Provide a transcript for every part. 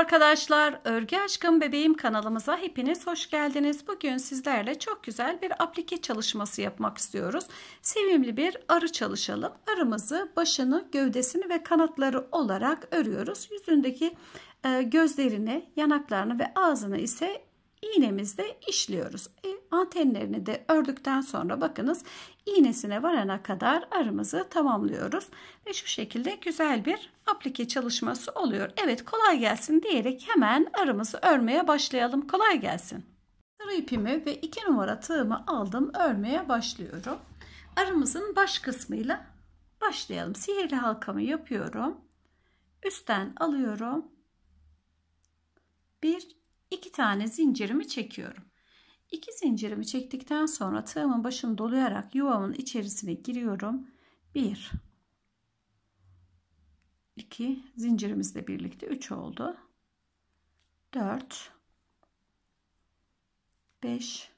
arkadaşlar, Örgü Aşkım Bebeğim kanalımıza hepiniz hoş geldiniz. Bugün sizlerle çok güzel bir aplike çalışması yapmak istiyoruz. Sevimli bir arı çalışalım. Arımızı başını, gövdesini ve kanatları olarak örüyoruz. Yüzündeki e, gözlerini, yanaklarını ve ağzını ise iğnemizde işliyoruz. E, antenlerini de ördükten sonra bakınız iğnesine varana kadar arımızı tamamlıyoruz. Ve şu şekilde güzel bir aplike çalışması oluyor. Evet kolay gelsin diyerek hemen arımızı örmeye başlayalım. Kolay gelsin. Sarı ipimi ve 2 numara tığımı aldım. Örmeye başlıyorum. Arımızın baş kısmıyla başlayalım. Sihirli halkamı yapıyorum. Üstten alıyorum. 1 2 tane zincirimi çekiyorum. İki zincirimi çektikten sonra tığımın başını dolayarak yuvamın içerisine giriyorum. 1 2 zincirimizle birlikte 3 oldu. 4 5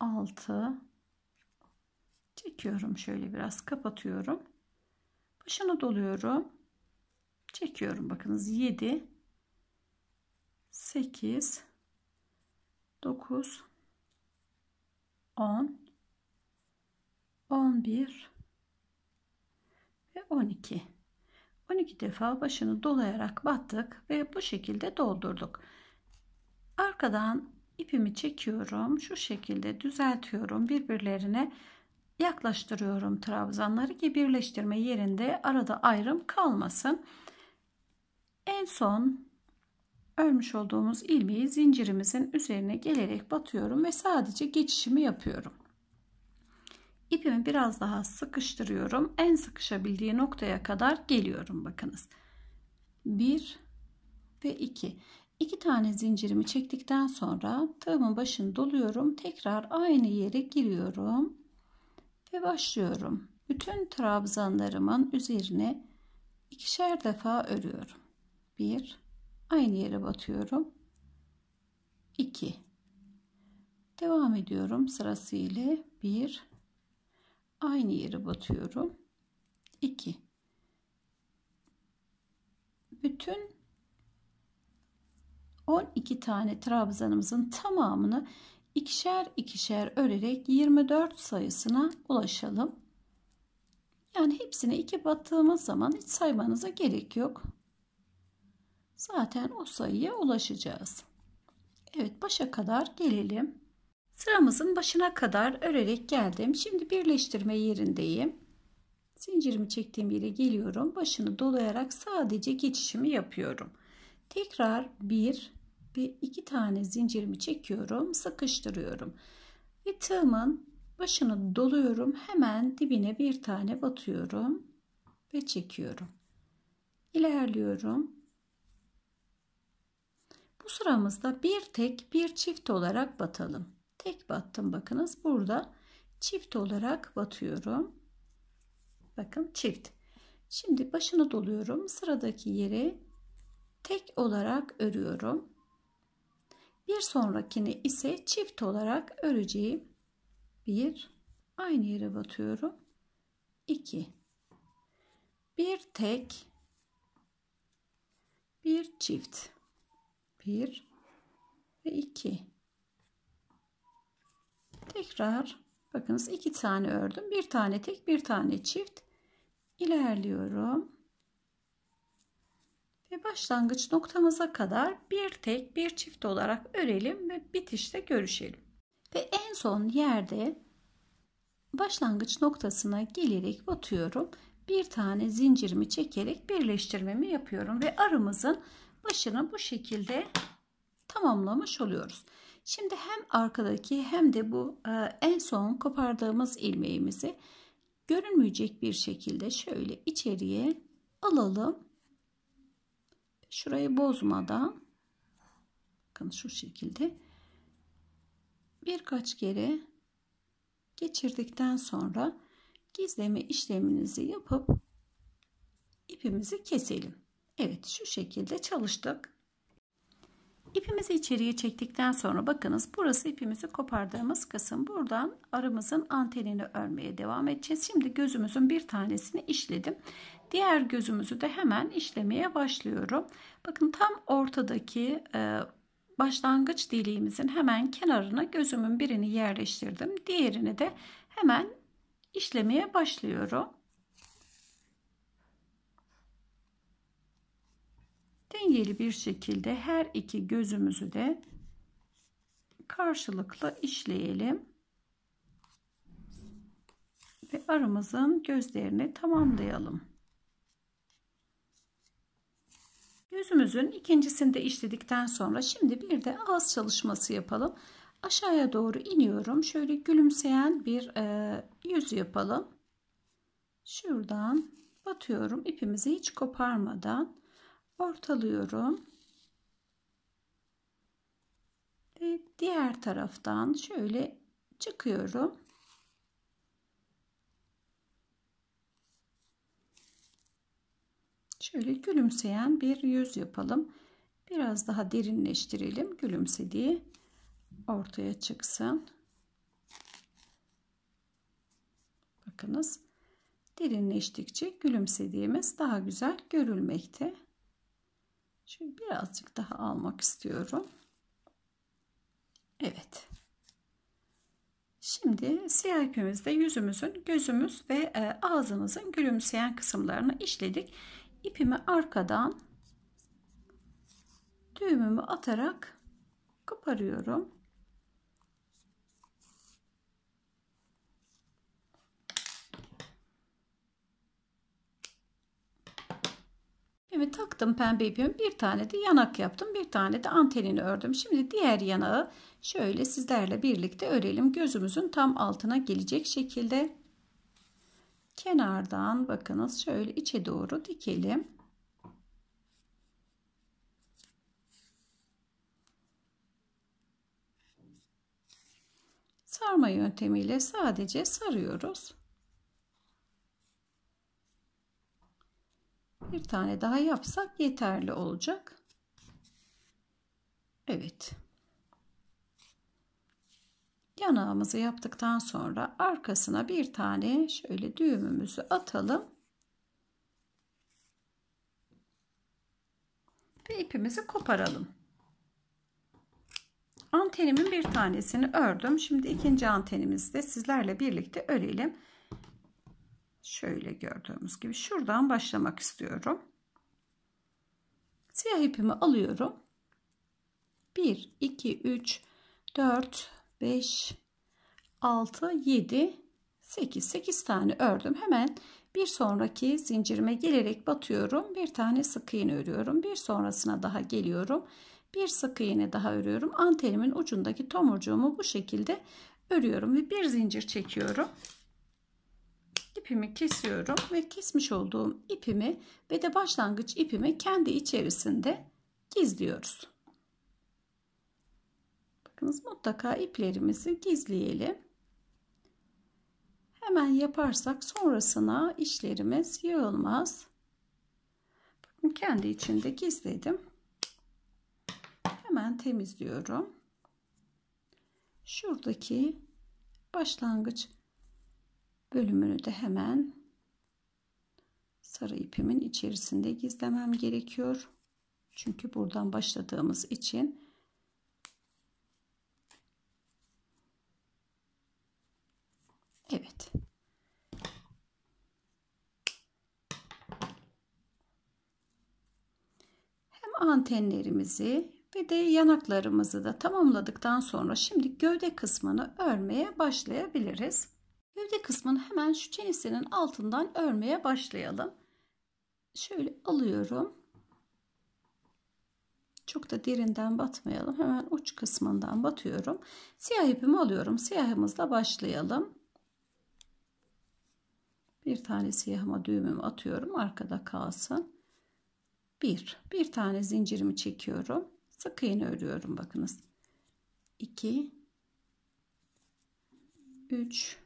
6 çekiyorum şöyle biraz kapatıyorum. Başını doluyorum. Çekiyorum bakınız 7 8 9 10 11 ve 12 12 defa başını dolayarak battık ve bu şekilde doldurduk arkadan ipimi çekiyorum şu şekilde düzeltiyorum birbirlerine yaklaştırıyorum trabzanları ki birleştirme yerinde arada ayrım kalmasın en son örmüş olduğumuz ilmeği zincirimizin üzerine gelerek batıyorum ve sadece geçişimi yapıyorum. İpimi biraz daha sıkıştırıyorum. En sıkışabildiği noktaya kadar geliyorum bakınız. 1 ve 2. 2 tane zincirimi çektikten sonra tığımın başını doluyorum. Tekrar aynı yere giriyorum ve başlıyorum. Bütün trabzanlarımın üzerine ikişer defa örüyorum. 1 aynı yere batıyorum. 2 Devam ediyorum sırasıyla 1 aynı yere batıyorum. 2 Bütün 12 tane trabzanımızın tamamını ikişer ikişer örerek 24 sayısına ulaşalım. Yani hepsine iki battığımız zaman hiç saymanıza gerek yok zaten o sayıya ulaşacağız. Evet başa kadar gelelim. Sıramızın başına kadar örerek geldim. Şimdi birleştirme yerindeyim. Zincirimi çektiğim yere geliyorum. Başını dolayarak sadece geçişimi yapıyorum. Tekrar bir ve iki tane zincirimi çekiyorum. Sıkıştırıyorum. Ve tığımın başını doluyorum. Hemen dibine bir tane batıyorum ve çekiyorum. İlerliyorum bu sıramızda bir tek bir çift olarak batalım. Tek battım bakınız burada çift olarak batıyorum. Bakın çift. Şimdi başını doluyorum. Sıradaki yeri tek olarak örüyorum. Bir sonrakini ise çift olarak öreceğim. Bir, aynı yere batıyorum. İki. bir tek bir çift 1 ve 2 tekrar bakınız iki tane ördüm bir tane tek bir tane çift ilerliyorum ve başlangıç noktamıza kadar bir tek bir çift olarak örelim ve bitişte görüşelim ve en son yerde başlangıç noktasına gelerek batıyorum bir tane zincirimi çekerek birleştirmemi yapıyorum ve arımızın başını bu şekilde tamamlamış oluyoruz. Şimdi hem arkadaki hem de bu e, en son kopardığımız ilmeğimizi görünmeyecek bir şekilde şöyle içeriye alalım. Şurayı bozmadan bakın şu şekilde birkaç kere geçirdikten sonra gizleme işleminizi yapıp ipimizi keselim. Evet şu şekilde çalıştık. İpimizi içeriye çektikten sonra bakınız burası ipimizi kopardığımız kısım. Buradan arımızın antenini örmeye devam edeceğiz. Şimdi gözümüzün bir tanesini işledim. Diğer gözümüzü de hemen işlemeye başlıyorum. Bakın tam ortadaki e, başlangıç deliğimizin hemen kenarına gözümün birini yerleştirdim. Diğerini de hemen işlemeye başlıyorum. dengeli bir şekilde her iki gözümüzü de karşılıklı işleyelim. Ve aramızın gözlerini tamamlayalım. Gözümüzün ikincisini de işledikten sonra şimdi bir de ağız çalışması yapalım. Aşağıya doğru iniyorum. Şöyle gülümseyen bir e, yüz yapalım. Şuradan batıyorum ipimizi hiç koparmadan ortalıyorum. Ve diğer taraftan şöyle çıkıyorum. Şöyle gülümseyen bir yüz yapalım. Biraz daha derinleştirelim. Gülümsediği ortaya çıksın. Bakınız derinleştikçe gülümsediğimiz daha güzel görülmekte. Şöyle birazcık daha almak istiyorum. Evet. Şimdi siyah ipimizde yüzümüzün, gözümüz ve e, ağzımızın gülümseyen kısımlarını işledik. İpimi arkadan düğümümü atarak koparıyorum. ipimi taktım pembe ipimi bir tane de yanak yaptım bir tane de antenini ördüm. Şimdi diğer yanağı şöyle sizlerle birlikte örelim gözümüzün tam altına gelecek şekilde. Kenardan bakınız şöyle içe doğru dikelim. Sarma yöntemiyle sadece sarıyoruz. bir tane daha yapsak yeterli olacak. Evet. Yanağımızı yaptıktan sonra arkasına bir tane şöyle düğümümüzü atalım. Ve ipimizi koparalım. Antenimin bir tanesini ördüm. Şimdi ikinci antenimizi de sizlerle birlikte örelim. Şöyle gördüğümüz gibi şuradan başlamak istiyorum. Siyah ipimi alıyorum. 1, 2, 3, 4, 5, 6, 7, 8. 8 tane ördüm. Hemen bir sonraki zincirime gelerek batıyorum. Bir tane sık iğne örüyorum. Bir sonrasına daha geliyorum. Bir sık iğne daha örüyorum. Antenimin ucundaki tomurcuğumu bu şekilde örüyorum ve bir zincir çekiyorum ipimi kesiyorum ve kesmiş olduğum ipimi ve de başlangıç ipimi kendi içerisinde gizliyoruz. Bakınız mutlaka iplerimizi gizleyelim. Hemen yaparsak sonrasına işlerimiz yığılmaz. Bakın kendi içinde gizledim. Hemen temizliyorum. Şuradaki başlangıç bölümünü de hemen sarı ipimin içerisinde gizlemem gerekiyor. Çünkü buradan başladığımız için Evet. Hem antenlerimizi ve de yanaklarımızı da tamamladıktan sonra şimdi gövde kısmını örmeye başlayabiliriz gövde kısmını hemen şu çenesinin altından örmeye başlayalım. Şöyle alıyorum. Çok da derinden batmayalım. Hemen uç kısmından batıyorum. Siyah ipimi alıyorum. Siyahımızla başlayalım. Bir tane siyahıma düğümümü atıyorum. Arkada kalsın. Bir. Bir tane zincirimi çekiyorum. Sık iğne örüyorum bakınız. 2 3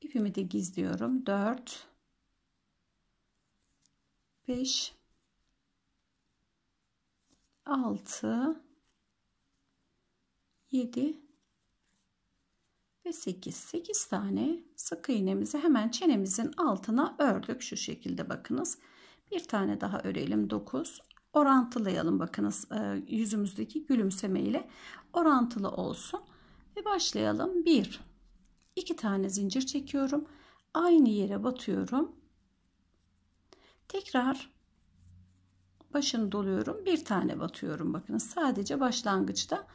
ipimi de gizliyorum 4 5 6 7 ve 8 8 tane sık iğnemizi hemen çenemizin altına ördük şu şekilde bakınız bir tane daha örelim 9 orantılayalım bakınız e, yüzümüzdeki gülümseme ile orantılı olsun ve başlayalım 1 2 tane zincir çekiyorum. Aynı yere batıyorum. Tekrar başını doluyorum. Bir tane batıyorum. Bakın sadece başlangıçta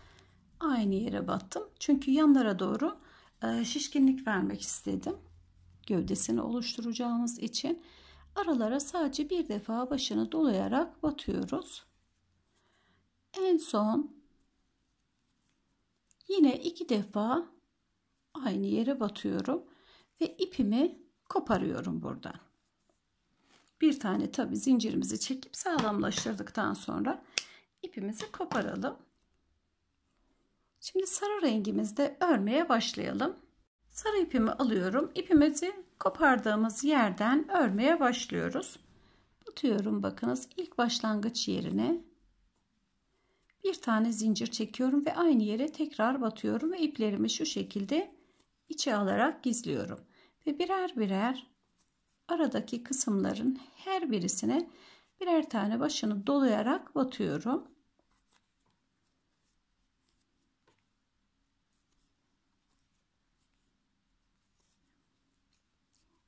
aynı yere battım. Çünkü yanlara doğru e, şişkinlik vermek istedim. Gövdesini oluşturacağımız için aralara sadece bir defa başını dolayarak batıyoruz. En son yine iki defa aynı yere batıyorum ve ipimi koparıyorum buradan. Bir tane tabi zincirimizi çekip sağlamlaştırdıktan sonra ipimizi koparalım. Şimdi sarı rengimizde örmeye başlayalım. Sarı ipimi alıyorum. İpimizi kopardığımız yerden örmeye başlıyoruz. Batıyorum bakınız ilk başlangıç yerine bir tane zincir çekiyorum ve aynı yere tekrar batıyorum ve iplerimi şu şekilde içe alarak gizliyorum. Ve birer birer aradaki kısımların her birisine birer tane başını dolayarak batıyorum.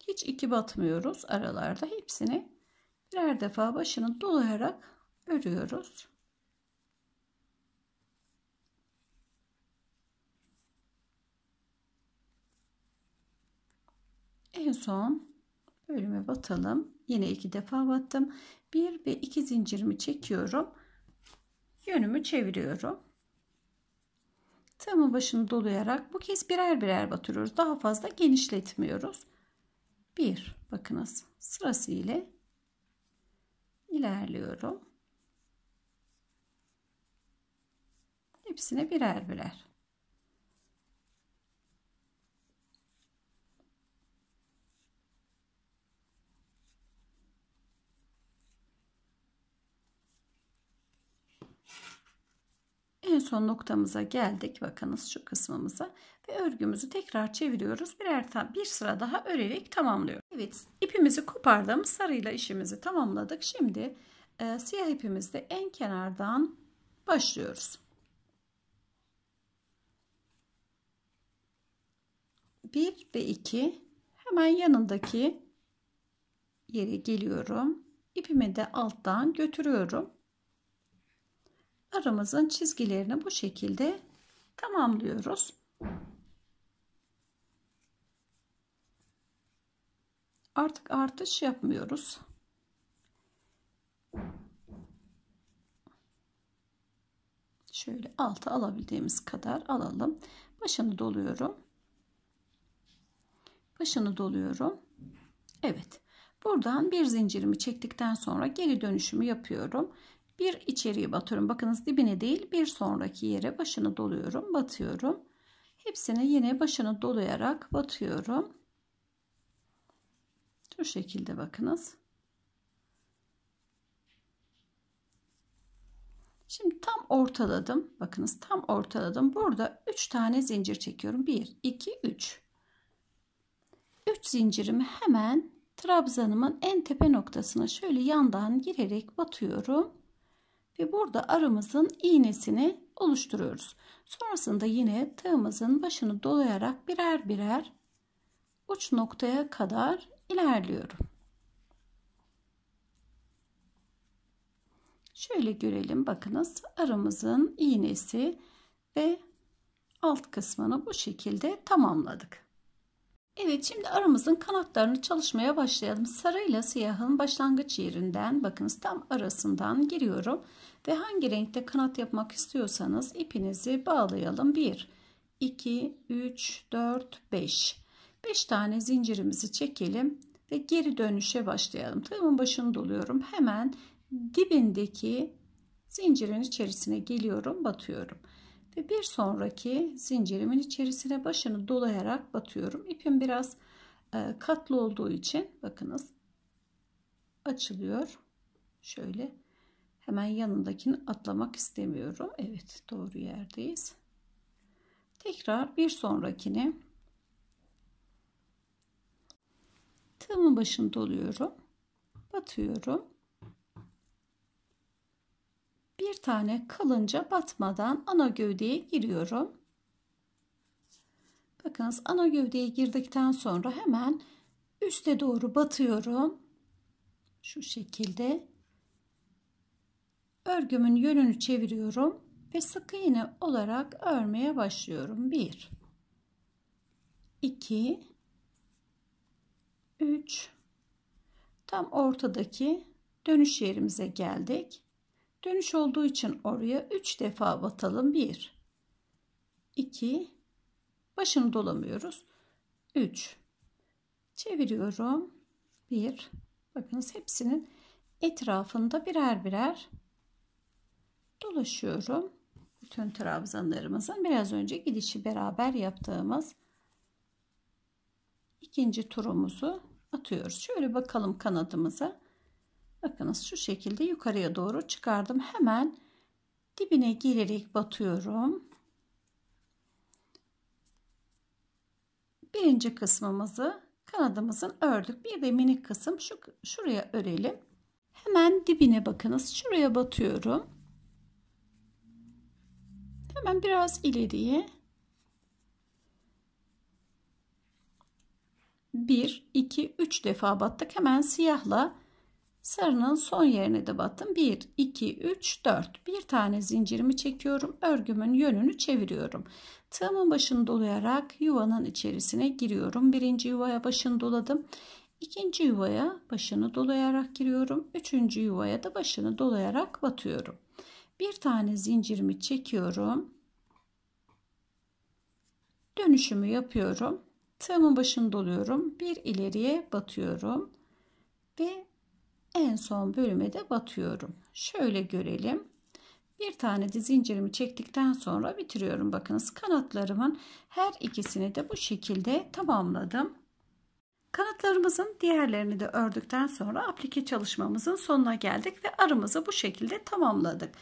Hiç iki batmıyoruz aralarda. Hepsini birer defa başını dolayarak örüyoruz. En son bölümü batalım. Yine iki defa battım. Bir ve iki zincirimi çekiyorum. Yönümü çeviriyorum. Tığımın başını dolayarak bu kez birer birer batırıyoruz. Daha fazla genişletmiyoruz. Bir, bakınız sırası ile ilerliyorum. Hepsine birer birer. en son noktamıza geldik. Bakınız şu kısmımıza ve örgümüzü tekrar çeviriyoruz. Birer tane bir sıra daha örerek tamamlıyoruz. Evet ipimizi kopardım. Sarıyla işimizi tamamladık. Şimdi e, siyah ipimizde en kenardan başlıyoruz. Bir ve iki hemen yanındaki yere geliyorum. İpimi de alttan götürüyorum aramızın çizgilerini bu şekilde tamamlıyoruz. Artık artış yapmıyoruz. Şöyle altı alabildiğimiz kadar alalım. Başını doluyorum. Başını doluyorum. Evet. Buradan bir zincirimi çektikten sonra geri dönüşümü yapıyorum. Bir içeriye batıyorum. Bakınız dibine değil bir sonraki yere başını doluyorum. Batıyorum. Hepsini yine başını dolayarak batıyorum. Şu şekilde bakınız. Şimdi tam ortaladım. Bakınız tam ortaladım. Burada 3 tane zincir çekiyorum. 1, 2, 3. 3 zincirimi hemen trabzanımın en tepe noktasına şöyle yandan girerek batıyorum ve burada aramızın iğnesini oluşturuyoruz. Sonrasında yine tığımızın başını dolayarak birer birer uç noktaya kadar ilerliyorum. Şöyle görelim bakınız aramızın iğnesi ve alt kısmını bu şekilde tamamladık. Evet şimdi aramızın kanatlarını çalışmaya başlayalım. Sarı ile siyahın başlangıç yerinden bakınız tam arasından giriyorum. Ve hangi renkte kanat yapmak istiyorsanız ipinizi bağlayalım. 1, 2, 3, 4, 5. 5 tane zincirimizi çekelim ve geri dönüşe başlayalım. Tığımın başını doluyorum. Hemen dibindeki zincirin içerisine geliyorum batıyorum. Ve bir sonraki zincirimin içerisine başını dolayarak batıyorum. İpim biraz e, katlı olduğu için bakınız açılıyor. Şöyle hemen yanındakini atlamak istemiyorum. Evet doğru yerdeyiz. Tekrar bir sonrakini tığımın başını doluyorum. Batıyorum bir tane kalınca batmadan ana gövdeye giriyorum. Bakınız ana gövdeye girdikten sonra hemen üste doğru batıyorum. Şu şekilde. Örgümün yönünü çeviriyorum ve sık iğne olarak örmeye başlıyorum. 1 2 3 Tam ortadaki dönüş yerimize geldik. Dönüş olduğu için oraya 3 defa batalım. 1 2 başını dolamıyoruz. 3 çeviriyorum. 1 bakınız hepsinin etrafında birer birer dolaşıyorum. Bütün trabzanlarımızın biraz önce gidişi beraber yaptığımız ikinci turumuzu atıyoruz. Şöyle bakalım kanadımıza. Bakınız şu şekilde yukarıya doğru çıkardım. Hemen dibine girerek batıyorum. Birinci kısmımızı kanadımızın ördük. Bir de minik kısım şu şuraya örelim. Hemen dibine bakınız. Şuraya batıyorum. Hemen biraz ileriye. 1 2 3 defa battık. Hemen siyahla Sarının son yerine de battım. 1, 2, 3, 4. Bir tane zincirimi çekiyorum. Örgümün yönünü çeviriyorum. Tığımın başını dolayarak yuvanın içerisine giriyorum. Birinci yuvaya başını doladım. İkinci yuvaya başını dolayarak giriyorum. Üçüncü yuvaya da başını dolayarak batıyorum. Bir tane zincirimi çekiyorum. Dönüşümü yapıyorum. Tığımın başını doluyorum. Bir ileriye batıyorum. Ve en son bölüme de batıyorum. Şöyle görelim. Bir tane de zincirimi çektikten sonra bitiriyorum. Bakınız kanatlarımın her ikisini de bu şekilde tamamladım. Kanatlarımızın diğerlerini de ördükten sonra aplike çalışmamızın sonuna geldik ve arımızı bu şekilde tamamladık.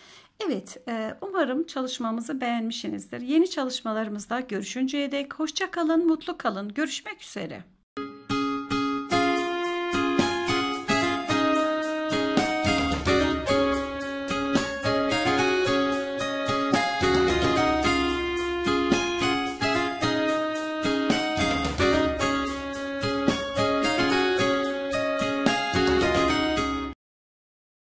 Evet e, umarım çalışmamızı beğenmişsinizdir. Yeni çalışmalarımızda görüşünceye dek hoşça kalın, mutlu kalın. Görüşmek üzere.